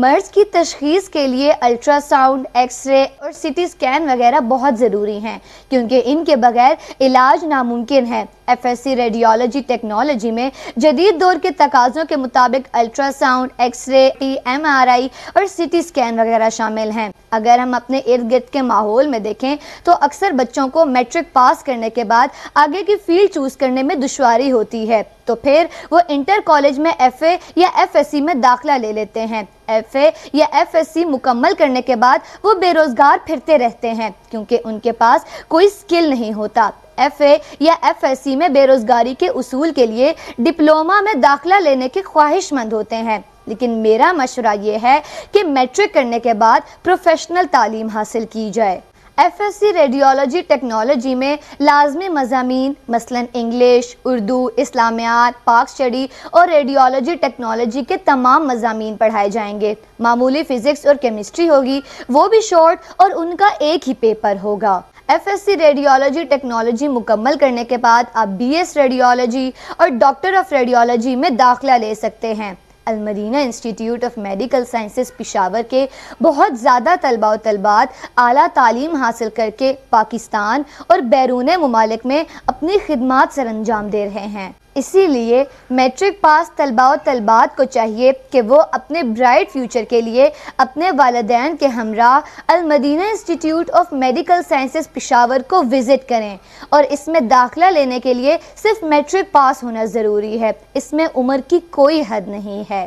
मर्ज की तशखीस के लिए अल्ट्रासाउंड एक्सरे और सिटी स्कैन वगैरह बहुत ज़रूरी हैं क्योंकि इनके बगैर इलाज नामुमकिन है एफएससी रेडियोलॉजी टेक्नोलॉजी में जदीद दौर के तकाज़ों के मुताबिक अल्ट्रासाउंड एक्सरे टी एम आर आई और सिटी स्कैन वगैरह शामिल हैं अगर हम अपने इर्द गिर्द के माहौल में देखें तो अक्सर बच्चों को मैट्रिक पास करने के बाद आगे की फील्ड चूज़ करने में दुशारी होती है तो फिर वो इंटर कॉलेज में एफ या एफ में दाखिला ले लेते हैं एफ या एफ मुकम्मल करने के बाद वो बेरोज़गार फिरते रहते हैं क्योंकि उनके पास कोई स्किल नहीं होता एफ या एफ में बेरोज़गारी के उसूल के लिए डिप्लोमा में दाखिला लेने के ख्वाहिशमंद होते हैं लेकिन मेरा मशवरा ये है कि मैट्रिक करने के बाद प्रोफेशनल तालीम हासिल की जाए F S C radiology technology में लाजमी मजामी मसलन इंग्लिश उर्दू इस्लामियात पाक स्टडी और रेडियोलॉजी टेक्नोलॉजी के तमाम मजामी पढ़ाए जाएंगे मामूली फ़िज़िक्स और केमिस्ट्री होगी वो भी शॉर्ट और उनका एक ही पेपर होगा F S C radiology technology मुकम्मल करने के बाद आप बी एस रेडियोलॉजी और डॉक्टर ऑफ रेडियोलॉजी में दाखिला ले सकते हैं Al Madina institute of medical sciences Peshawar के बहुत ज़्यादा तलबा तलबात अली तालीम हासिल करके पाकिस्तान और बैरून ममालिक में अपनी खदमात सर अंजाम दे रहे हैं इसीलिए मैट्रिक पास तलबा तलबात को चाहिए कि वो अपने ब्राइट फ्यूचर के लिए अपने वालदेन के हमरा Al Madina institute of medical sciences Peshawar को विज़िट करें और इसमें दाखला लेने के लिए सिर्फ मैट्रिक पास होना ज़रूरी है इसमें उम्र की कोई हद नहीं है